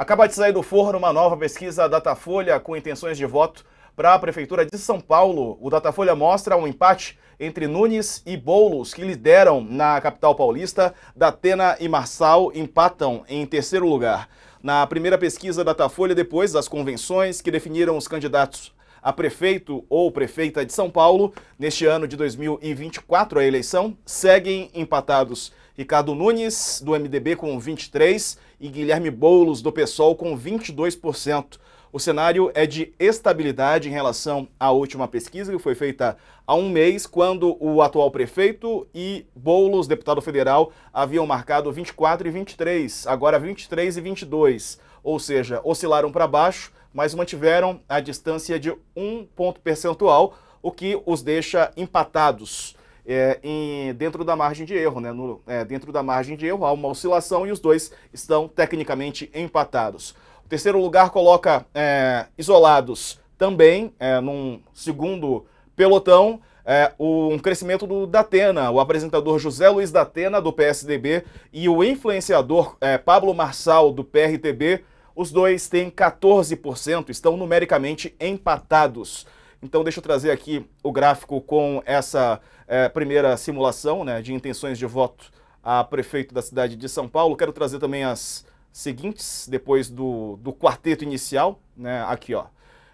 Acaba de sair do forno uma nova pesquisa Datafolha com intenções de voto para a Prefeitura de São Paulo. O Datafolha mostra um empate entre Nunes e Boulos, que lideram na capital paulista. Datena e Marçal empatam em terceiro lugar. Na primeira pesquisa Datafolha, depois das convenções que definiram os candidatos a prefeito ou prefeita de São Paulo neste ano de 2024, a eleição. Seguem empatados Ricardo Nunes, do MDB, com 23% e Guilherme Boulos, do PSOL, com 22%. O cenário é de estabilidade em relação à última pesquisa que foi feita há um mês, quando o atual prefeito e Boulos, deputado federal, haviam marcado 24 e 23, agora 23 e 22 ou seja, oscilaram para baixo, mas mantiveram a distância de um ponto percentual, o que os deixa empatados é, em, dentro da margem de erro. Né? No, é, dentro da margem de erro há uma oscilação e os dois estão tecnicamente empatados. O terceiro lugar coloca é, isolados também é, num segundo pelotão, é, um crescimento do Datena, o apresentador José Luiz Datena, do PSDB, e o influenciador é, Pablo Marçal, do PRTB, os dois têm 14%, estão numericamente empatados. Então, deixa eu trazer aqui o gráfico com essa é, primeira simulação né, de intenções de voto a prefeito da cidade de São Paulo. Quero trazer também as seguintes, depois do, do quarteto inicial. Né, aqui, ó.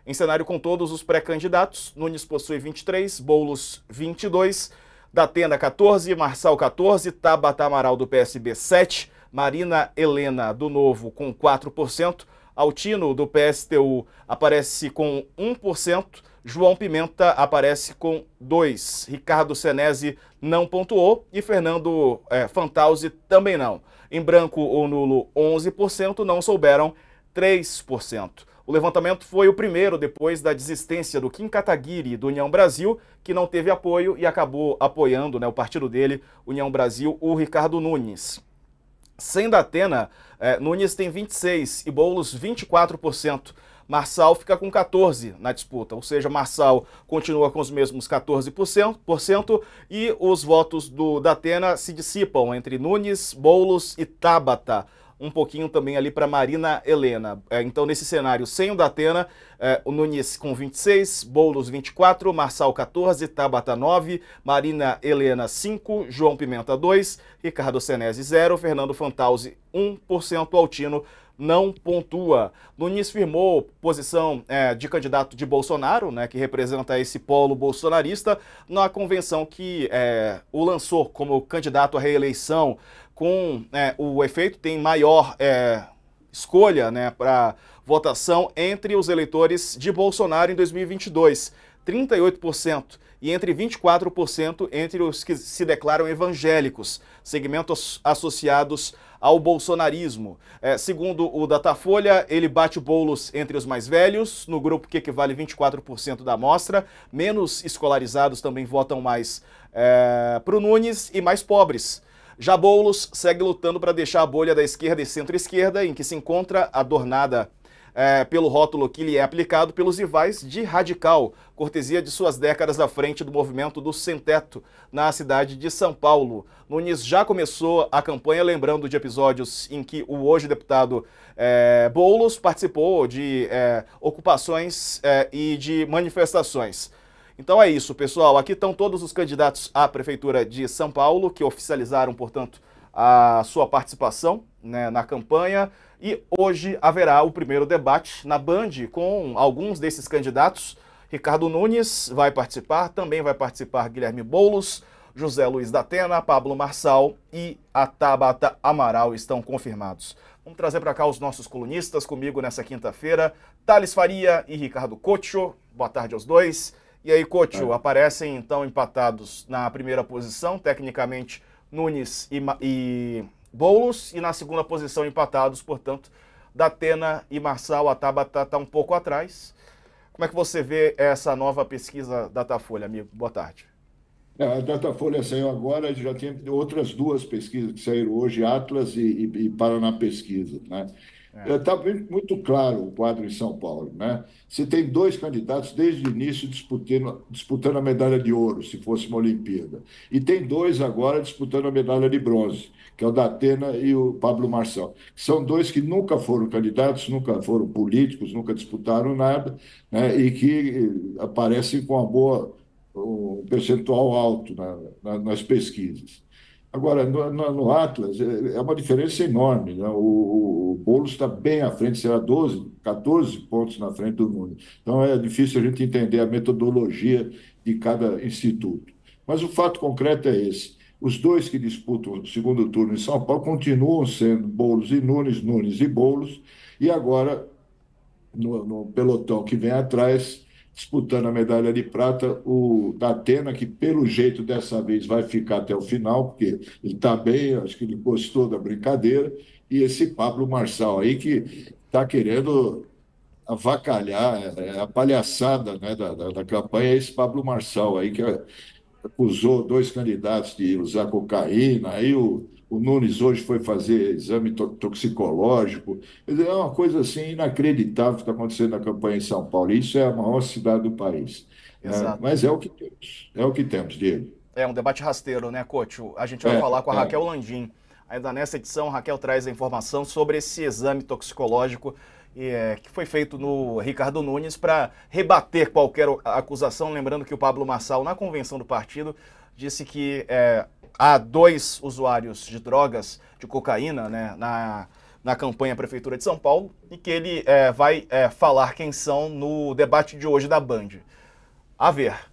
Em cenário com todos os pré-candidatos, Nunes possui 23, Boulos 22, Datena 14, Marçal 14, Tabata Amaral do PSB 7, Marina Helena do Novo com 4%, Altino do PSTU aparece com 1%, João Pimenta aparece com 2, Ricardo Senese não pontuou e Fernando é, Fantauzi também não. Em branco ou nulo, 11%, não souberam 3%. O levantamento foi o primeiro depois da desistência do Kim Kataguiri do União Brasil, que não teve apoio e acabou apoiando né, o partido dele, União Brasil, o Ricardo Nunes. Sem da Atena, eh, Nunes tem 26 e Boulos 24%. Marçal fica com 14% na disputa, ou seja, Marçal continua com os mesmos 14% por cento, e os votos do Datena se dissipam entre Nunes, Boulos e Tabata um pouquinho também ali para Marina Helena. É, então, nesse cenário, sem o Datena, é, o Nunes com 26, Boulos 24, Marçal 14, Tabata 9, Marina Helena 5, João Pimenta 2, Ricardo Senese 0, Fernando Fantauzi 1%, Altino não pontua. Nunes firmou posição é, de candidato de Bolsonaro, né, que representa esse polo bolsonarista, na convenção que é, o lançou como candidato à reeleição com é, o efeito tem maior é, escolha né, para votação entre os eleitores de Bolsonaro em 2022, 38%, e entre 24% entre os que se declaram evangélicos, segmentos associados ao bolsonarismo. É, segundo o Datafolha, ele bate bolos entre os mais velhos, no grupo que equivale 24% da amostra, menos escolarizados também votam mais é, para o Nunes e mais pobres. Já Boulos segue lutando para deixar a bolha da esquerda e centro-esquerda, em que se encontra adornada é, pelo rótulo que lhe é aplicado pelos rivais de radical, cortesia de suas décadas à frente do movimento do Sem-Teto, na cidade de São Paulo. Nunes já começou a campanha lembrando de episódios em que o hoje deputado é, Boulos participou de é, ocupações é, e de manifestações. Então é isso, pessoal. Aqui estão todos os candidatos à Prefeitura de São Paulo, que oficializaram, portanto, a sua participação né, na campanha. E hoje haverá o primeiro debate na Band com alguns desses candidatos. Ricardo Nunes vai participar, também vai participar Guilherme Boulos, José Luiz da Atena, Pablo Marçal e a Tabata Amaral estão confirmados. Vamos trazer para cá os nossos colunistas comigo nessa quinta-feira, Thales Faria e Ricardo Cocho. Boa tarde aos dois. E aí, Cocho, é. aparecem então empatados na primeira posição, tecnicamente Nunes e, e Boulos, e na segunda posição empatados, portanto, Datena e Marçal, a Tabata está tá um pouco atrás. Como é que você vê essa nova pesquisa Datafolha, amigo? Boa tarde. É, a Datafolha saiu agora, já tem outras duas pesquisas que saíram hoje, Atlas e, e, e Paraná Pesquisa. Né? É. Está é. muito claro o quadro em São Paulo. Né? Você tem dois candidatos desde o início disputando, disputando a medalha de ouro, se fosse uma Olimpíada. E tem dois agora disputando a medalha de bronze, que é o da Atena e o Pablo Marçal. São dois que nunca foram candidatos, nunca foram políticos, nunca disputaram nada, né? e que eh, aparecem com uma boa, um percentual alto na, na, nas pesquisas. Agora, no, no Atlas, é, é uma diferença enorme. Né? O, o Boulos está bem à frente, será 12, 14 pontos na frente do Nunes. Então, é difícil a gente entender a metodologia de cada instituto. Mas o fato concreto é esse. Os dois que disputam o segundo turno em São Paulo continuam sendo Boulos e Nunes, Nunes e Boulos, e agora, no, no pelotão que vem atrás, disputando a medalha de prata, o da Atena, que pelo jeito dessa vez vai ficar até o final, porque ele está bem, acho que ele gostou da brincadeira, e esse Pablo Marçal aí que está querendo avacalhar é, é, a palhaçada né, da, da, da campanha, é esse Pablo Marçal aí que acusou dois candidatos de usar cocaína, aí o o Nunes hoje foi fazer exame toxicológico. É uma coisa assim inacreditável que está acontecendo na campanha em São Paulo. Isso é a maior cidade do país. É, mas é o que temos. É o que temos, Diego. É um debate rasteiro, né, Cocho? A gente vai é, falar com a é. Raquel Landim. Ainda nessa edição, Raquel traz a informação sobre esse exame toxicológico é, que foi feito no Ricardo Nunes para rebater qualquer acusação. Lembrando que o Pablo Marçal, na convenção do partido, disse que é, há dois usuários de drogas, de cocaína, né, na, na campanha Prefeitura de São Paulo, e que ele é, vai é, falar quem são no debate de hoje da Band. A ver,